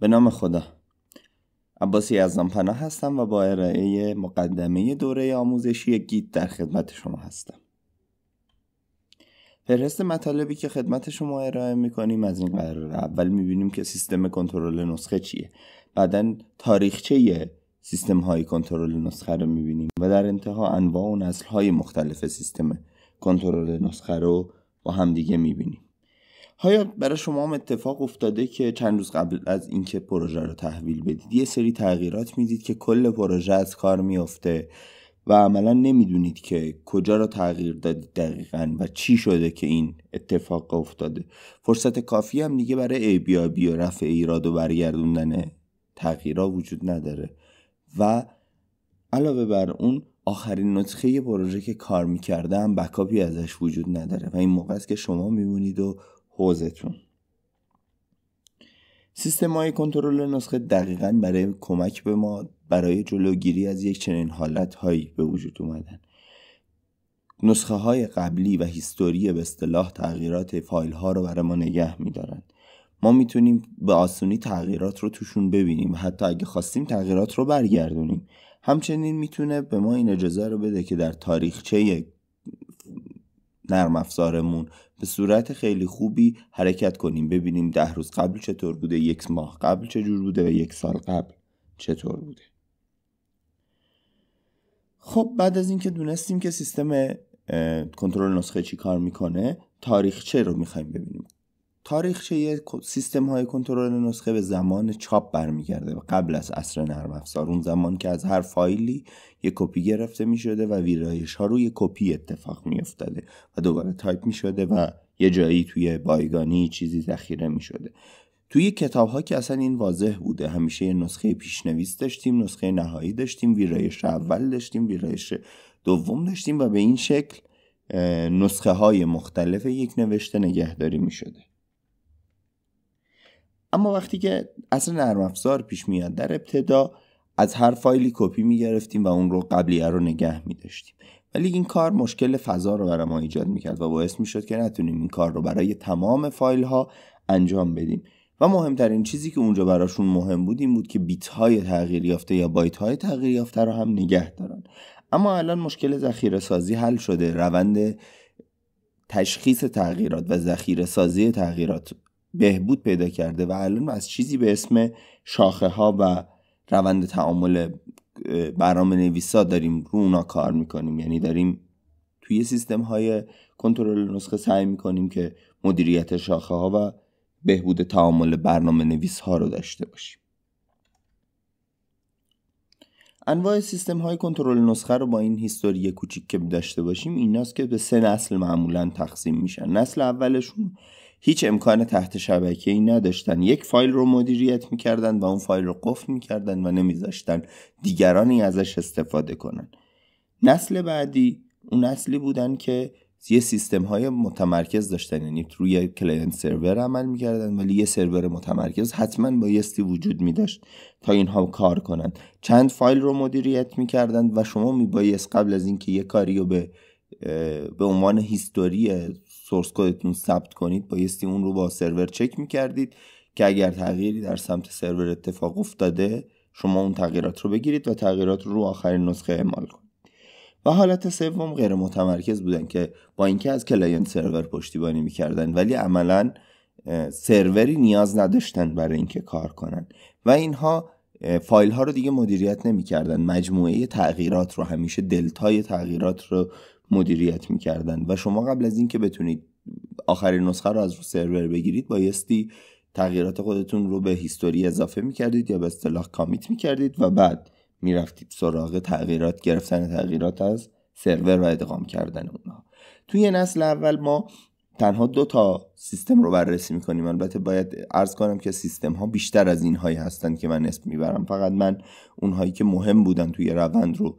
به نام خدا عباسی از پناه هستم و با ارائه مقدمه دوره آموزشی گیت در خدمت شما هستم فهرست مطالبی که خدمت شما ارائه میکنیم از این قراره اول میبینیم که سیستم کنترل نسخه چیه بعدا تاریخچه سیستم های کنترل نسخه رو میبینیم و در انتها انواع و نسل های مختلف سیستم کنترل نسخه رو با همدیگه میبینیم هایا برای شما هم اتفاق افتاده که چند روز قبل از اینکه پروژه رو تحویل بدید یه سری تغییرات میدید که کل پروژه از کار میافته و عملا نمیدونید که کجا رو تغییر دادید دقیقا و چی شده که این اتفاق افتاده فرصت کافی هم دیگه برای بی و رفع ایراد و برگردوندن تغییرها وجود نداره و علاوه بر اون آخرین نسخه پروژه که کار میکرده بکاپی ازش وجود نداره و این موقع است که شما میمونید و حوزتون سیستم های کنترل نسخه دقیقا برای کمک به ما برای جلوگیری از یک چنین حالت هایی به وجود اومدن نسخه های قبلی و هیستوری به اصطلاح تغییرات فایل ها رو برای ما نگه میدارن ما میتونیم به آسونی تغییرات رو توشون ببینیم حتی اگه خواستیم تغییرات رو برگردونیم همچنین میتونه به ما این اجازه رو بده که در تاریخچه نرم افزارمون به صورت خیلی خوبی حرکت کنیم ببینیم ده روز قبل چطور بوده یک ماه قبل چجور بوده و یک سال قبل چطور بوده خب بعد از اینکه دونستیم که سیستم کنترل نسخه چی کار میکنه تاریخچه رو میخوایم ببینیم تاریخچه یه سیستم های کنترل نسخه به زمان چاپ برمیگرده و قبل از عصر نرم افزار اون زمان که از هر فایلی یه کپی گرفته می شده و ویرایش ها روی کپی اتفاق می افتاده و دوباره تایپ می شده و یه جایی توی بایگانی چیزی ذخیره می شده توی کتاب ها که اصلا این واضح بوده همیشه یه نسخه پیشنویس داشتیم نسخه نهایی داشتیم ویرایش اول داشتیم ویرایش دوم داشتیم و به این شکل نسخه های مختلف یک نوشته نگهداری می شده اما وقتی که اصل نرم افزار پیش میاد در ابتدا از هر فایلی کپی میگرفتیم و اون رو قبلی رو نگه میداشتیم ولی این کار مشکل فضا رو برای ما ایجاد میکرد و باعث میشد که نتونیم این کار رو برای تمام فایل ها انجام بدیم و مهمترین چیزی که اونجا براشون مهم بود این بود که بیت های تغییر یافته یا بایت های تغییر یافته رو هم نگه دارن اما الان مشکل ذخیره سازی حل شده روند تشخیص تغییرات و ذخیره سازی تغییرات بهبود پیدا کرده و الان از چیزی به اسم شاخه ها و روند تعامل برنامه نویسا داریم رو اونا کار میکنیم یعنی داریم توی سیستم های کنترل نسخه سعی میکنیم که مدیریت شاخه ها و بهبود تعامل برنامه نویس ها رو داشته باشیم انواع سیستم های کنترل نسخه رو با این هیستوری کوچیک که داشته باشیم ایناست که به سه نسل معمولا تقسیم میشن نسل اولشون هیچ امکان تحت شبکه ای نداشتن یک فایل رو مدیریت میکردن و اون فایل رو قفل میکردن و نمیذاشتن دیگرانی ازش استفاده کنن نسل بعدی اون نسلی بودن که یه سیستم های متمرکز داشتن یعنی روی کلینت سرور عمل میکردن ولی یه سرور متمرکز حتما بایستی وجود میداشت تا اینها کار کنن چند فایل رو مدیریت میکردن و شما میبایست قبل از اینکه یه کاری رو به به عنوان هیستوری سورس کدتون ثبت کنید بایستی اون رو با سرور چک میکردید که اگر تغییری در سمت سرور اتفاق افتاده شما اون تغییرات رو بگیرید و تغییرات رو رو آخرین نسخه اعمال کنید و حالت سوم غیر متمرکز بودن که با اینکه از کلاینت سرور پشتیبانی میکردن ولی عملا سروری نیاز نداشتن برای اینکه کار کنن و اینها فایل ها رو دیگه مدیریت نمیکردن مجموعه تغییرات رو همیشه دلتای تغییرات رو مدیریت میکردن و شما قبل از اینکه بتونید آخرین نسخه رو از رو سرور بگیرید بایستی تغییرات خودتون رو به هیستوری اضافه میکردید یا به اصطلاح کامیت میکردید و بعد میرفتید سراغ تغییرات گرفتن تغییرات از سرور و ادغام کردن اونها توی نسل اول ما تنها دو تا سیستم رو بررسی میکنیم البته باید ارز کنم که سیستم ها بیشتر از این هایی هستند که من اسم میبرم فقط من اونهایی که مهم بودن توی روند رو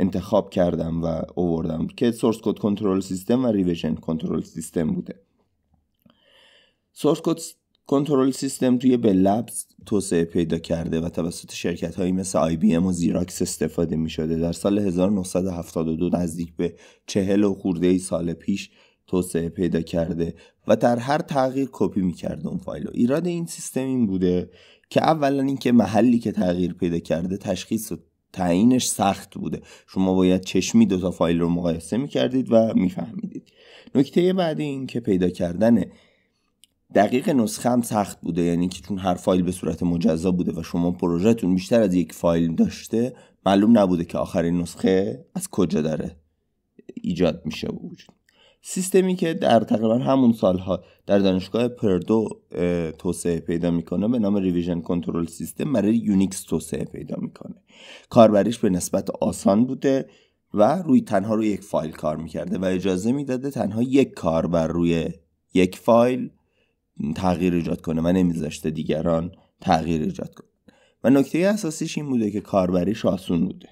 انتخاب کردم و اووردم که سورس کد کنترل سیستم و ریویژن کنترل سیستم بوده سورس کد کنترل سیستم توی لبز توسعه پیدا کرده و توسط شرکت هایی مثل آی بی ام و زیراکس استفاده می شده در سال 1972 نزدیک به چهل و خورده ای سال پیش توسعه پیدا کرده و در هر تغییر کپی می کرده اون فایل ایراد این سیستم این بوده که اولا اینکه محلی که تغییر پیدا کرده تشخیص تعیینش سخت بوده شما باید چشمی دو تا فایل رو مقایسه میکردید و میفهمیدید نکته بعدی این که پیدا کردن دقیق نسخه هم سخت بوده یعنی که چون هر فایل به صورت مجزا بوده و شما پروژهتون بیشتر از یک فایل داشته معلوم نبوده که آخرین نسخه از کجا داره ایجاد میشه و وجود سیستمی که در تقریبا همون سالها در دانشگاه پردو توسعه پیدا میکنه به نام ریویژن کنترل سیستم برای یونیکس توسعه پیدا میکنه کاربریش به نسبت آسان بوده و روی تنها روی یک فایل کار میکرده و اجازه میداده تنها یک کاربر روی یک فایل تغییر ایجاد کنه و نمیذاشته دیگران تغییر ایجاد کنه و نکته اساسیش این بوده که کاربریش آسون بوده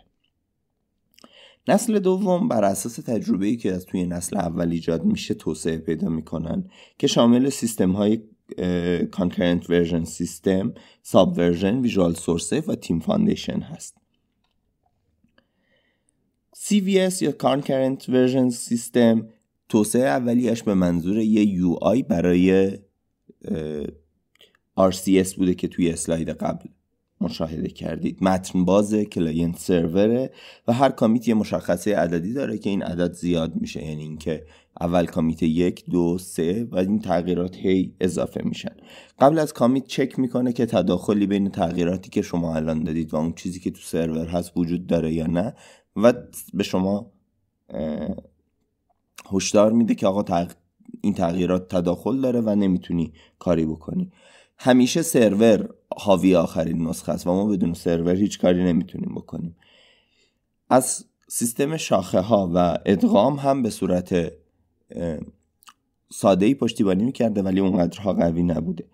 نسل دوم بر اساس تجربه‌ای که از توی نسل اول ایجاد میشه توسعه پیدا میکنن که شامل سیستم های کانکرنت ورژن سیستم، ساب ورژن، ویژوال سورس و تیم فاندیشن هست. CVS یا کانکرنت ورژن سیستم توسعه اولیش به منظور یه UI برای RCS بوده که توی اسلاید قبل مشاهده کردید متن باز کلاینت سروره و هر کامیت یه مشخصه عددی داره که این عدد زیاد میشه یعنی اینکه اول کامیت یک دو سه و این تغییرات هی اضافه میشن قبل از کامیت چک میکنه که تداخلی بین تغییراتی که شما الان دادید و اون چیزی که تو سرور هست وجود داره یا نه و به شما هشدار میده که آقا این تغییرات تداخل داره و نمیتونی کاری بکنی همیشه سرور حاوی آخرین نسخه است و ما بدون سرور هیچ کاری نمیتونیم بکنیم از سیستم شاخه ها و ادغام هم به صورت ساده ای پشتیبانی میکرده ولی اونقدرها قوی نبوده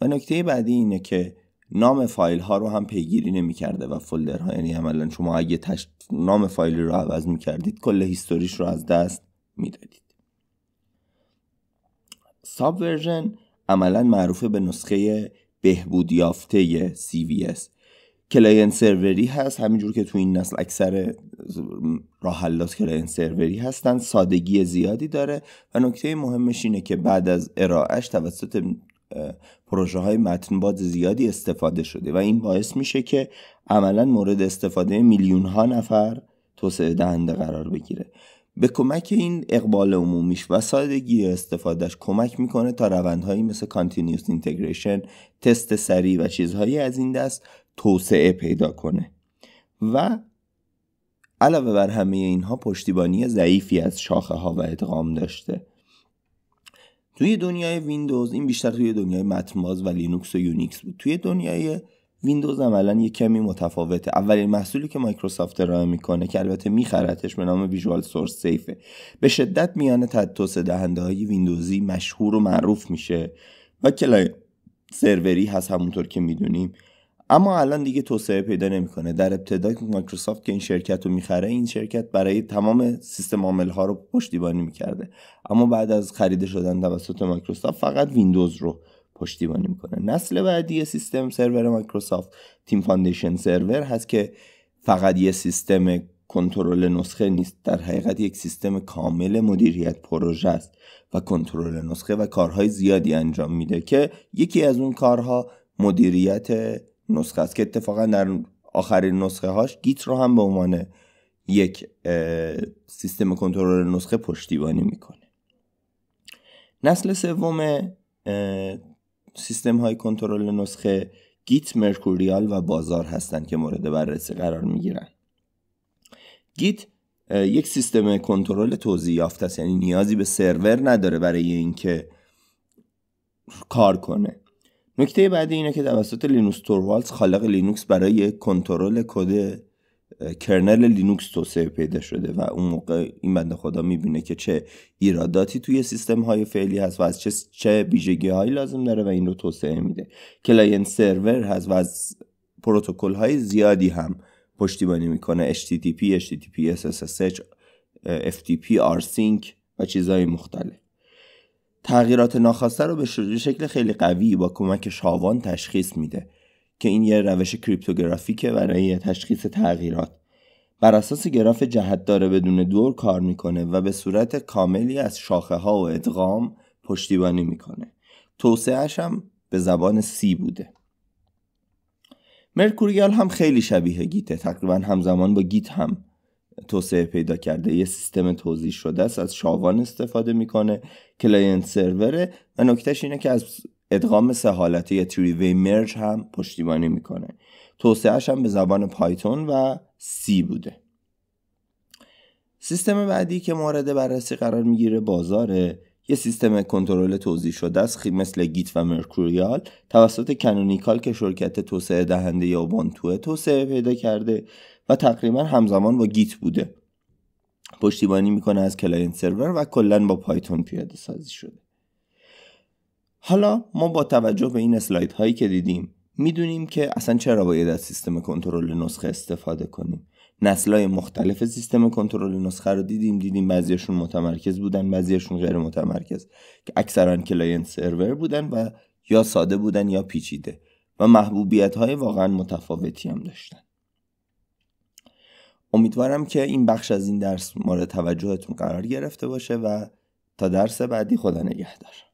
و نکته بعدی اینه که نام فایل ها رو هم پیگیری نمیکرده و فولدر ها یعنی عملا شما اگه تش... نام فایلی رو عوض میکردید کل هیستوریش رو از دست میدادید ساب عملا معروف به نسخه بهبود یافته CVS کلاین سروری هست همینجور که تو این نسل اکثر راحلات کلاین سروری هستن سادگی زیادی داره و نکته مهمش اینه که بعد از ارائهش توسط پروژه های متنباد زیادی استفاده شده و این باعث میشه که عملا مورد استفاده میلیون ها نفر توسعه دهنده قرار بگیره به کمک این اقبال عمومیش و سادگی استفادهش کمک میکنه تا روندهایی مثل کانتینیوس اینتگریشن تست سریع و چیزهایی از این دست توسعه پیدا کنه و علاوه بر همه اینها پشتیبانی ضعیفی از شاخه ها و ادغام داشته توی دنیای ویندوز این بیشتر توی دنیای متماز و لینوکس و یونیکس بود توی دنیای ویندوز هم الان یه کمی متفاوته اولین محصولی که مایکروسافت ارائه میکنه که البته میخرتش به نام ویژوال سورس سیفه به شدت میان توسعه دهنده های ویندوزی مشهور و معروف میشه و کلای سروری هست همونطور که میدونیم اما الان دیگه توسعه پیدا نمیکنه در ابتدا مایکروسافت که این شرکت رو میخره این شرکت برای تمام سیستم عامل ها رو پشتیبانی میکرده اما بعد از خریده شدن توسط مایکروسافت فقط ویندوز رو پشتیبانی میکنه نسل بعدی سیستم سرور مایکروسافت تیم فاندیشن سرور هست که فقط یه سیستم کنترل نسخه نیست در حقیقت یک سیستم کامل مدیریت پروژه است و کنترل نسخه و کارهای زیادی انجام میده که یکی از اون کارها مدیریت نسخه است که اتفاقا در آخرین نسخه هاش گیت رو هم به عنوان یک سیستم کنترل نسخه پشتیبانی میکنه نسل سوم سیستم های کنترل نسخه گیت مرکوریال و بازار هستند که مورد بررسی قرار می گیرن. گیت یک سیستم کنترل توضیح یافته است یعنی نیازی به سرور نداره برای اینکه کار کنه نکته بعدی اینه که توسط لینوس توروالز خالق لینوکس برای کنترل کد کرنل لینوکس توسعه پیدا شده و اون موقع این بنده خدا میبینه که چه ایراداتی توی سیستم های فعلی هست و از چه چه هایی لازم داره و این رو توسعه میده کلاینت سرور هست و از پروتکل های زیادی هم پشتیبانی میکنه HTTP, HTTPS, SSH, FTP, RSync و چیزهای مختلف تغییرات ناخواسته رو به شکل خیلی قوی با کمک شاوان تشخیص میده که این یه روش کریپتوگرافیکه برای تشخیص تغییرات بر اساس گراف جهت داره بدون دور کار میکنه و به صورت کاملی از شاخه ها و ادغام پشتیبانی میکنه توسعهش هم به زبان سی بوده مرکوریال هم خیلی شبیه گیته تقریبا همزمان با گیت هم توسعه پیدا کرده یه سیستم توضیح شده است از شاوان استفاده میکنه کلاینت سروره و نکتهش اینه که از ادغام سه حالته یا وی مرج هم پشتیبانی میکنه توسعهش هم به زبان پایتون و سی بوده سیستم بعدی که مورد بررسی قرار میگیره بازاره یه سیستم کنترل توضیح شده است مثل گیت و مرکوریال توسط کنونیکال که شرکت توسعه دهنده یا توسعه پیدا کرده و تقریبا همزمان با گیت بوده پشتیبانی میکنه از کلاینت سرور و کلا با پایتون پیاده سازی شده حالا ما با توجه به این اسلاید هایی که دیدیم میدونیم که اصلا چرا باید از سیستم کنترل نسخه استفاده کنیم های مختلف سیستم کنترل نسخه رو دیدیم دیدیم بعضیشون متمرکز بودن بعضیشون غیر متمرکز که اکثرا کلاینت سرور بودن و یا ساده بودن یا پیچیده و محبوبیت های واقعا متفاوتی هم داشتن امیدوارم که این بخش از این درس مورد توجهتون قرار گرفته باشه و تا درس بعدی خدا نگهدار